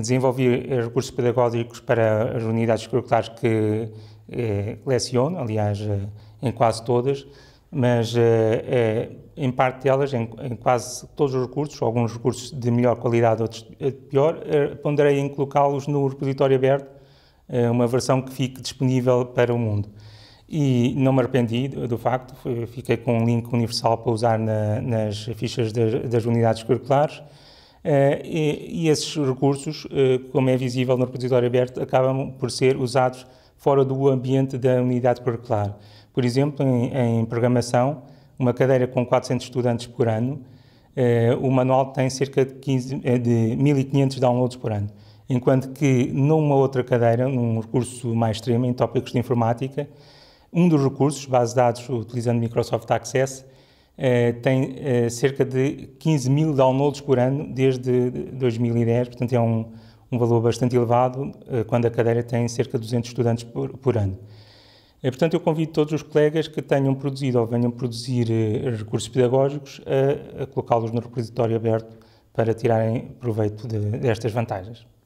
desenvolvi recursos pedagógicos para as unidades curriculares que eh, leciono, aliás, eh, em quase todas, mas eh, eh, em parte delas, em, em, quase todos os recursos, alguns recursos de melhor qualidade, outros de pior, eh, ponderei em colocá-los no repositório aberto, eh, uma versão que fique disponível para o mundo. E não me arrependi do, do facto, fiquei com um link universal para usar na, nas fichas das unidades curriculares, eh, e, esses recursos, eh, como é visível no repositório aberto, acabam por ser usados fora do ambiente da unidade curricular. Por exemplo, em, em programação, uma cadeira com 400 estudantes por ano, eh, o manual tem cerca de, 15, de 1.500 downloads por ano enquanto que numa outra cadeira, num recurso mais extremo, em tópicos de informática, um dos recursos, base de dados utilizando Microsoft Access, eh, tem eh, cerca de 15 mil downloads por ano desde 2010, portanto é um, um valor bastante elevado, eh, quando a cadeira tem cerca de 200 estudantes por, por ano. portanto, eu convido todos os colegas que tenham produzido ou venham produzir recursos pedagógicos a, a colocá-los no repositório aberto para tirarem proveito de, destas vantagens.